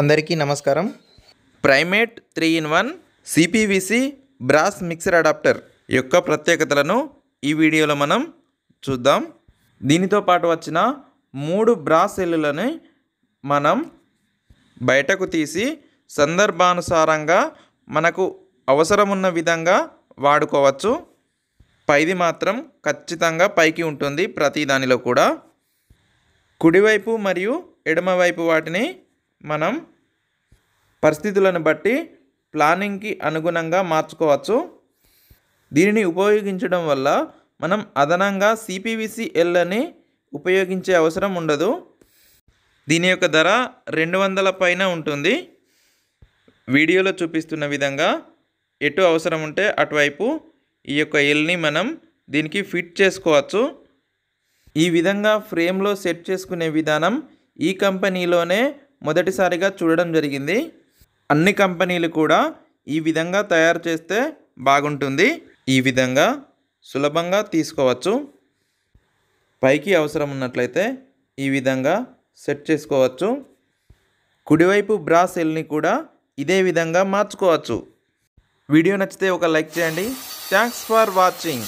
అందరికీ నమస్కారం primate three in one CPVC brass mixer adapter యొక్క ప్రత్యేకతలను ఈ వీడియోలో మనం చూద్దాం దీనితో పాటు వచ్చిన మూడు బ్రాస్ సెల్లులని మనం బయటకు తీసి సందర్భానుసారంగా మనకు అవసరం ఉన్న విధంగా వాడుకోవచ్చు పైది మాత్రం ఖచ్చితంగా పైకి ఉంటుంది ప్రతి దానిలో కూడా కుడివైపు మరియు ఎడమవైపు వాటిని మనం పరిస్థితులను బట్టి ప్లానింగ్కి అనుగుణంగా మార్చుకోవచ్చు దీనిని ఉపయోగించడం వల్ల మనం అదనంగా సిపివిసిఎల్ని ఉపయోగించే అవసరం ఉండదు దీని యొక్క ధర రెండు వందల పైన ఉంటుంది వీడియోలో చూపిస్తున్న విధంగా ఎటు అవసరం ఉంటే అటువైపు ఈ యొక్క ఎల్ని మనం దీనికి ఫిట్ చేసుకోవచ్చు ఈ విధంగా ఫ్రేమ్లో సెట్ చేసుకునే విధానం ఈ కంపెనీలోనే మొదటిసారిగా చూడడం జరిగింది అన్ని కంపెనీలు కూడా ఈ విధంగా తయారు చేస్తే బాగుంటుంది ఈ విధంగా సులభంగా తీసుకోవచ్చు పైకి అవసరం ఉన్నట్లయితే ఈ విధంగా సెట్ చేసుకోవచ్చు కుడివైపు బ్రా సెల్ని కూడా ఇదే విధంగా మార్చుకోవచ్చు వీడియో నచ్చితే ఒక లైక్ చేయండి థ్యాంక్స్ ఫర్ వాచింగ్